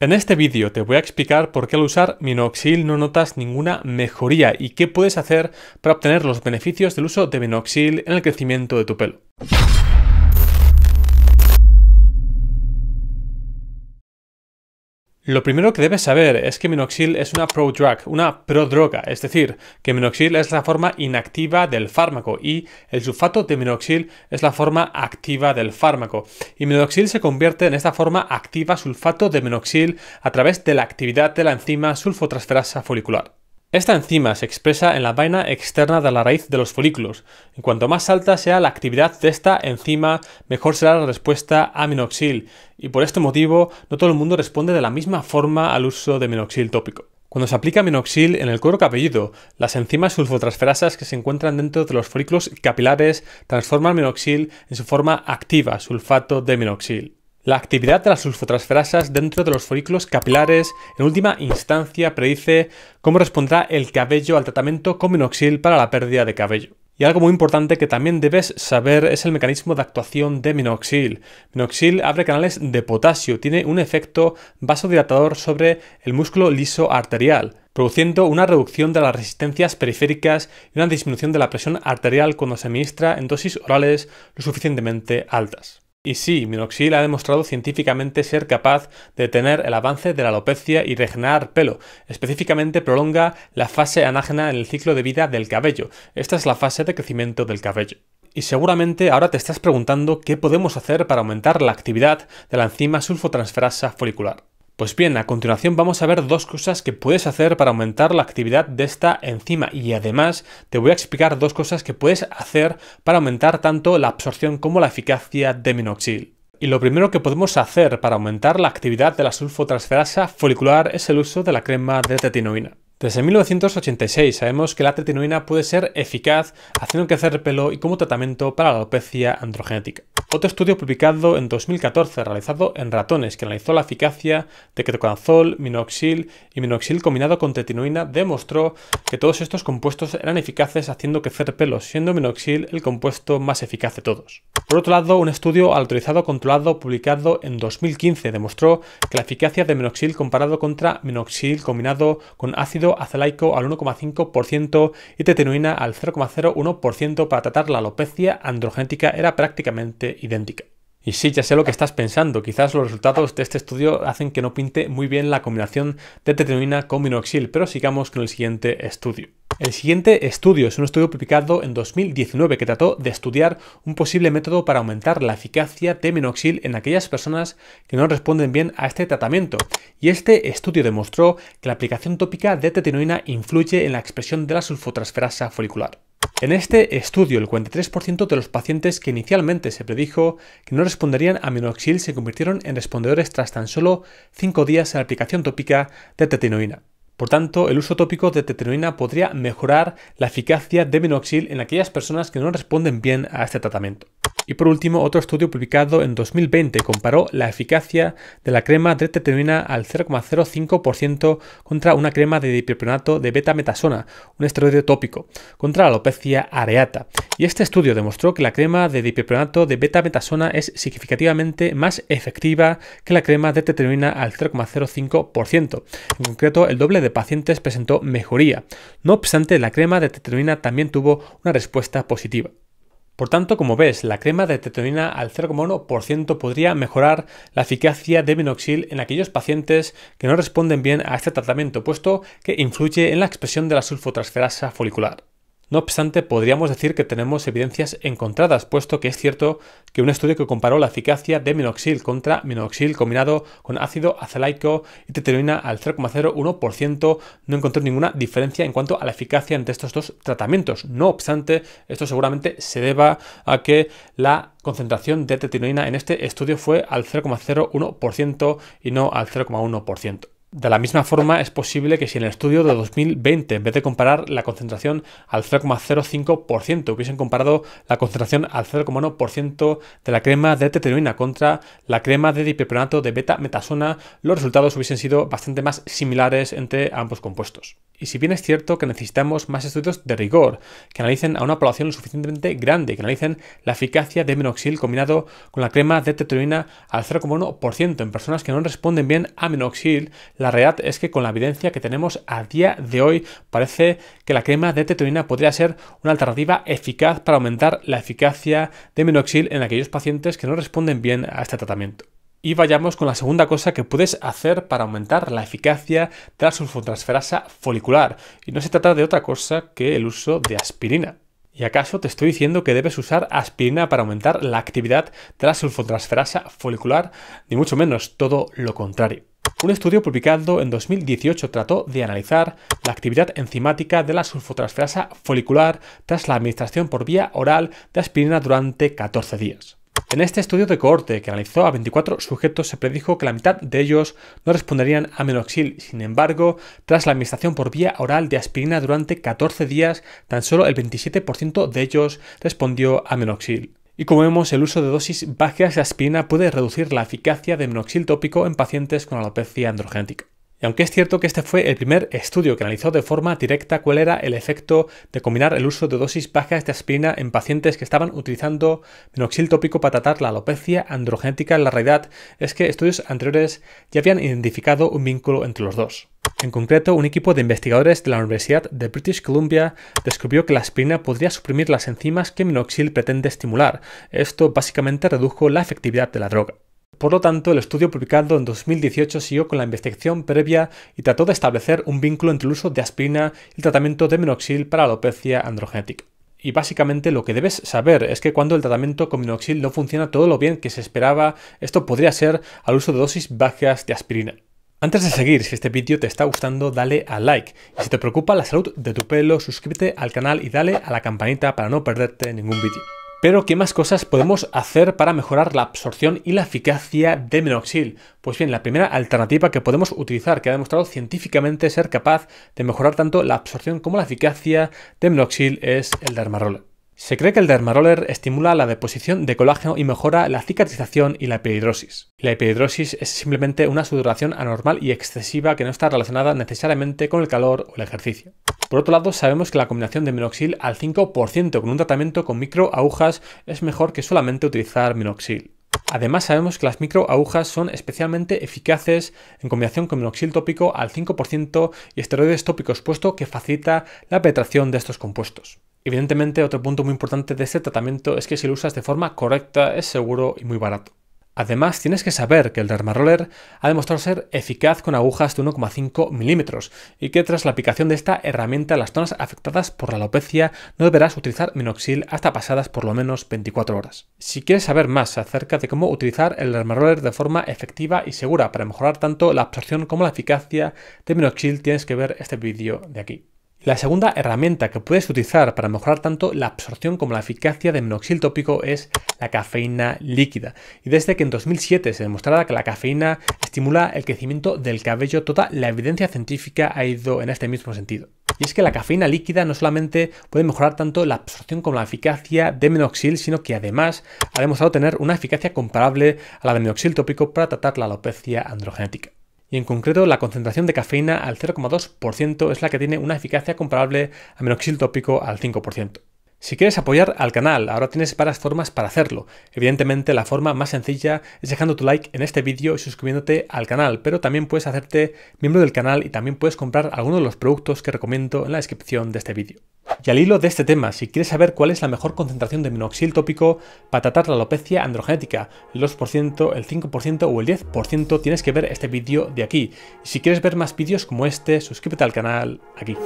En este vídeo te voy a explicar por qué al usar minoxidil no notas ninguna mejoría y qué puedes hacer para obtener los beneficios del uso de minoxidil en el crecimiento de tu pelo. Lo primero que debes saber es que minoxil es una prodrug, una prodroga, es decir, que minoxil es la forma inactiva del fármaco y el sulfato de minoxil es la forma activa del fármaco. Y minoxil se convierte en esta forma activa sulfato de minoxil a través de la actividad de la enzima sulfotransferasa folicular. Esta enzima se expresa en la vaina externa de la raíz de los folículos. En cuanto más alta sea la actividad de esta enzima, mejor será la respuesta a minoxil, y por este motivo no todo el mundo responde de la misma forma al uso de minoxil tópico. Cuando se aplica minoxil en el cuero cabelludo, las enzimas sulfotransferasas que se encuentran dentro de los folículos capilares transforman minoxil en su forma activa, sulfato de minoxil. La actividad de las sulfotransferasas dentro de los folículos capilares, en última instancia, predice cómo responderá el cabello al tratamiento con minoxil para la pérdida de cabello. Y algo muy importante que también debes saber es el mecanismo de actuación de minoxil. Minoxil abre canales de potasio, tiene un efecto vasodilatador sobre el músculo liso arterial, produciendo una reducción de las resistencias periféricas y una disminución de la presión arterial cuando se administra en dosis orales lo suficientemente altas. Y sí, minoxidil ha demostrado científicamente ser capaz de detener el avance de la alopecia y regenerar pelo. Específicamente prolonga la fase anágena en el ciclo de vida del cabello. Esta es la fase de crecimiento del cabello. Y seguramente ahora te estás preguntando qué podemos hacer para aumentar la actividad de la enzima sulfotransferasa folicular. Pues bien, a continuación vamos a ver dos cosas que puedes hacer para aumentar la actividad de esta enzima y además te voy a explicar dos cosas que puedes hacer para aumentar tanto la absorción como la eficacia de minoxil. Y lo primero que podemos hacer para aumentar la actividad de la sulfotransferasa folicular es el uso de la crema de tetinoína. Desde 1986 sabemos que la tretinoína puede ser eficaz haciendo crecer pelo y como tratamiento para la alopecia androgenética. Otro estudio publicado en 2014 realizado en ratones que analizó la eficacia de ketoconazol, minoxil y minoxil combinado con tretinoína demostró que todos estos compuestos eran eficaces haciendo crecer pelo, siendo minoxil el compuesto más eficaz de todos. Por otro lado, un estudio autorizado controlado publicado en 2015 demostró que la eficacia de minoxil comparado contra minoxil combinado con ácido acelaico al 1,5% y tetinoína al 0,01% para tratar la alopecia androgenética era prácticamente idéntica. Y sí, ya sé lo que estás pensando. Quizás los resultados de este estudio hacen que no pinte muy bien la combinación de tetinoina con minoxil, pero sigamos con el siguiente estudio. El siguiente estudio es un estudio publicado en 2019 que trató de estudiar un posible método para aumentar la eficacia de minoxil en aquellas personas que no responden bien a este tratamiento. Y este estudio demostró que la aplicación tópica de tetinoína influye en la expresión de la sulfotransferasa folicular. En este estudio, el 43% de los pacientes que inicialmente se predijo que no responderían a minoxidil se convirtieron en respondedores tras tan solo 5 días en la aplicación tópica de tetinoína. Por tanto, el uso tópico de tetinoína podría mejorar la eficacia de minoxidil en aquellas personas que no responden bien a este tratamiento. Y por último, otro estudio publicado en 2020 comparó la eficacia de la crema de tetramina al 0,05% contra una crema de dipropionato de beta-metasona, un esteroide tópico, contra la alopecia areata. Y este estudio demostró que la crema de dipropionato de beta-metasona es significativamente más efectiva que la crema de tetramina al 0,05%. En concreto, el doble de pacientes presentó mejoría. No obstante, la crema de tetramina también tuvo una respuesta positiva. Por tanto, como ves, la crema de tetonina al 0,1% podría mejorar la eficacia de minoxil en aquellos pacientes que no responden bien a este tratamiento, puesto que influye en la expresión de la sulfotransferasa folicular. No obstante, podríamos decir que tenemos evidencias encontradas, puesto que es cierto que un estudio que comparó la eficacia de minoxil contra minoxil combinado con ácido acelaico y tetinoína al 0,01% no encontró ninguna diferencia en cuanto a la eficacia entre estos dos tratamientos. No obstante, esto seguramente se deba a que la concentración de tetinoína en este estudio fue al 0,01% y no al 0,1%. De la misma forma, es posible que si en el estudio de 2020, en vez de comparar la concentración al 0,05%, hubiesen comparado la concentración al 0,1% de la crema de teteroína contra la crema de dipropionato de beta-metasona, los resultados hubiesen sido bastante más similares entre ambos compuestos. Y si bien es cierto que necesitamos más estudios de rigor, que analicen a una población lo suficientemente grande, que analicen la eficacia de minoxil combinado con la crema de tetroína al 0,1% en personas que no responden bien a minoxil, la realidad es que con la evidencia que tenemos a día de hoy parece que la crema de tetonina podría ser una alternativa eficaz para aumentar la eficacia de minoxil en aquellos pacientes que no responden bien a este tratamiento. Y vayamos con la segunda cosa que puedes hacer para aumentar la eficacia de la sulfotransferasa folicular. Y no se trata de otra cosa que el uso de aspirina. ¿Y acaso te estoy diciendo que debes usar aspirina para aumentar la actividad de la sulfotransferasa folicular? Ni mucho menos, todo lo contrario. Un estudio publicado en 2018 trató de analizar la actividad enzimática de la sulfotransferasa folicular tras la administración por vía oral de aspirina durante 14 días. En este estudio de cohorte que analizó a 24 sujetos se predijo que la mitad de ellos no responderían a menoxil, Sin embargo, tras la administración por vía oral de aspirina durante 14 días, tan solo el 27% de ellos respondió a menoxil. Y como vemos, el uso de dosis bajas de aspirina puede reducir la eficacia de minoxil tópico en pacientes con alopecia androgénica. Y aunque es cierto que este fue el primer estudio que analizó de forma directa cuál era el efecto de combinar el uso de dosis bajas de aspirina en pacientes que estaban utilizando minoxil tópico para tratar la alopecia androgenética, la realidad es que estudios anteriores ya habían identificado un vínculo entre los dos. En concreto, un equipo de investigadores de la Universidad de British Columbia descubrió que la aspirina podría suprimir las enzimas que minoxil pretende estimular. Esto básicamente redujo la efectividad de la droga. Por lo tanto, el estudio publicado en 2018 siguió con la investigación previa y trató de establecer un vínculo entre el uso de aspirina y el tratamiento de minoxil para alopecia androgenética. Y básicamente lo que debes saber es que cuando el tratamiento con minoxil no funciona todo lo bien que se esperaba, esto podría ser al uso de dosis bajas de aspirina. Antes de seguir, si este vídeo te está gustando, dale a like. Y si te preocupa la salud de tu pelo, suscríbete al canal y dale a la campanita para no perderte ningún vídeo. Pero, ¿qué más cosas podemos hacer para mejorar la absorción y la eficacia de menoxil? Pues bien, la primera alternativa que podemos utilizar, que ha demostrado científicamente ser capaz de mejorar tanto la absorción como la eficacia de menoxil, es el dermarol. Se cree que el dermaroller estimula la deposición de colágeno y mejora la cicatrización y la hiperhidrosis. La hiperhidrosis es simplemente una sudoración anormal y excesiva que no está relacionada necesariamente con el calor o el ejercicio. Por otro lado, sabemos que la combinación de minoxil al 5% con un tratamiento con microagujas es mejor que solamente utilizar minoxil. Además sabemos que las microagujas son especialmente eficaces en combinación con minoxil tópico al 5% y esteroides tópicos puesto que facilita la penetración de estos compuestos. Evidentemente, otro punto muy importante de este tratamiento es que si lo usas de forma correcta es seguro y muy barato. Además, tienes que saber que el dermaroller ha demostrado ser eficaz con agujas de 1,5 milímetros y que tras la aplicación de esta herramienta en las zonas afectadas por la alopecia no deberás utilizar minoxil hasta pasadas por lo menos 24 horas. Si quieres saber más acerca de cómo utilizar el dermaroller de forma efectiva y segura para mejorar tanto la absorción como la eficacia de minoxil, tienes que ver este vídeo de aquí. La segunda herramienta que puedes utilizar para mejorar tanto la absorción como la eficacia de minoxidil tópico es la cafeína líquida. Y desde que en 2007 se demostrara que la cafeína estimula el crecimiento del cabello, toda la evidencia científica ha ido en este mismo sentido. Y es que la cafeína líquida no solamente puede mejorar tanto la absorción como la eficacia de minoxidil, sino que además ha demostrado tener una eficacia comparable a la de minoxidil tópico para tratar la alopecia androgenética y en concreto la concentración de cafeína al 0,2% es la que tiene una eficacia comparable a menoxil tópico al 5%. Si quieres apoyar al canal, ahora tienes varias formas para hacerlo. Evidentemente la forma más sencilla es dejando tu like en este vídeo y suscribiéndote al canal, pero también puedes hacerte miembro del canal y también puedes comprar algunos de los productos que recomiendo en la descripción de este vídeo. Y al hilo de este tema, si quieres saber cuál es la mejor concentración de minoxidil tópico para tratar la alopecia androgenética, el 2%, el 5% o el 10%, tienes que ver este vídeo de aquí. Y si quieres ver más vídeos como este, suscríbete al canal aquí.